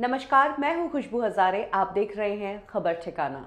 नमस्कार मैं हूं खुशबू हजारे आप देख रहे हैं खबर ठिकाना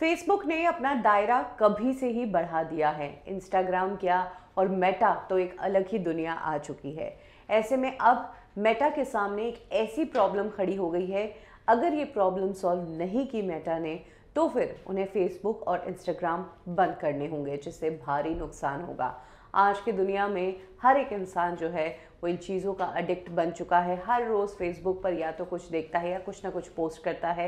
फेसबुक ने अपना दायरा कभी से ही बढ़ा दिया है इंस्टाग्राम क्या और मेटा तो एक अलग ही दुनिया आ चुकी है ऐसे में अब मेटा के सामने एक ऐसी प्रॉब्लम खड़ी हो गई है अगर ये प्रॉब्लम सॉल्व नहीं की मेटा ने तो फिर उन्हें फेसबुक और इंस्टाग्राम बंद करने होंगे जिससे भारी नुकसान होगा आज की दुनिया में हर एक इंसान जो है वो इन चीज़ों का अडिक्ट बन चुका है हर रोज़ फेसबुक पर या तो कुछ देखता है या कुछ ना कुछ पोस्ट करता है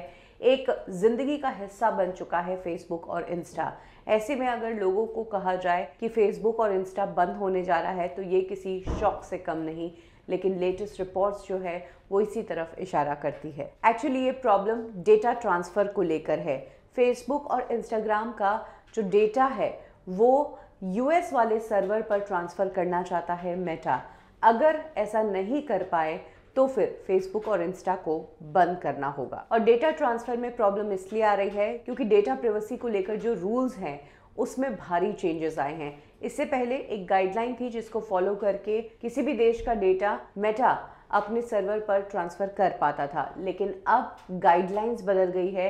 एक ज़िंदगी का हिस्सा बन चुका है फेसबुक और इंस्टा ऐसे में अगर लोगों को कहा जाए कि फेसबुक और इंस्टा बंद होने जा रहा है तो ये किसी शौक से कम नहीं लेकिन लेटेस्ट रिपोर्ट्स जो है वो इसी तरफ इशारा करती है एक्चुअली ये प्रॉब्लम डेटा ट्रांसफ़र को लेकर है फेसबुक और इंस्टाग्राम का जो डेटा है वो यूएस वाले सर्वर पर ट्रांसफ़र करना चाहता है मेटा अगर ऐसा नहीं कर पाए तो फिर फेसबुक और इंस्टा को बंद करना होगा और डेटा ट्रांसफ़र में प्रॉब्लम इसलिए आ रही है क्योंकि डेटा प्रिवेसी को लेकर जो रूल्स हैं उसमें भारी चेंजेस आए हैं इससे पहले एक गाइडलाइन थी जिसको फॉलो करके किसी भी देश का डेटा मेटा अपने सर्वर पर ट्रांसफ़र कर पाता था लेकिन अब गाइडलाइंस बदल गई है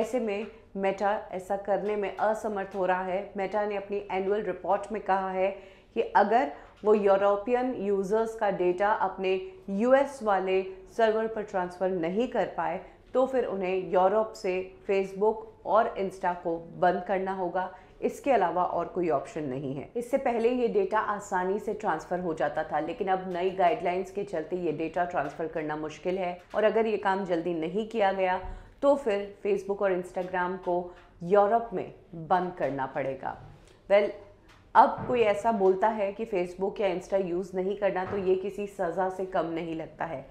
ऐसे में मेटा ऐसा करने में असमर्थ हो रहा है मेटा ने अपनी एनुअल रिपोर्ट में कहा है कि अगर वो यूरोपियन यूज़र्स का डेटा अपने यूएस वाले सर्वर पर ट्रांसफ़र नहीं कर पाए तो फिर उन्हें यूरोप से फेसबुक और इंस्टा को बंद करना होगा इसके अलावा और कोई ऑप्शन नहीं है इससे पहले ये डेटा आसानी से ट्रांसफ़र हो जाता था लेकिन अब नई गाइडलाइंस के चलते ये डेटा ट्रांसफ़र करना मुश्किल है और अगर ये काम जल्दी नहीं किया गया तो फिर फेसबुक और इंस्टाग्राम को यूरोप में बंद करना पड़ेगा वेल well, अब कोई ऐसा बोलता है कि फेसबुक या इंस्टा यूज़ नहीं करना तो ये किसी सज़ा से कम नहीं लगता है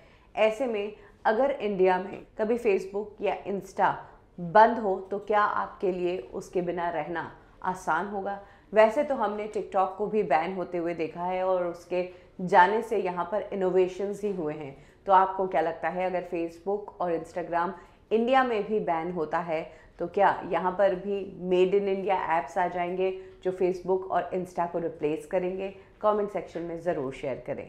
ऐसे में अगर इंडिया में कभी फेसबुक या इंस्टा बंद हो तो क्या आपके लिए उसके बिना रहना आसान होगा वैसे तो हमने टिकटॉक को भी बैन होते हुए देखा है और उसके जाने से यहाँ पर इनोवेशंस ही हुए हैं तो आपको क्या लगता है अगर फेसबुक और इंस्टाग्राम इंडिया में भी बैन होता है तो क्या यहाँ पर भी मेड इन इंडिया ऐप्स आ जाएंगे जो फेसबुक और इंस्टा को रिप्लेस करेंगे कमेंट सेक्शन में ज़रूर शेयर करें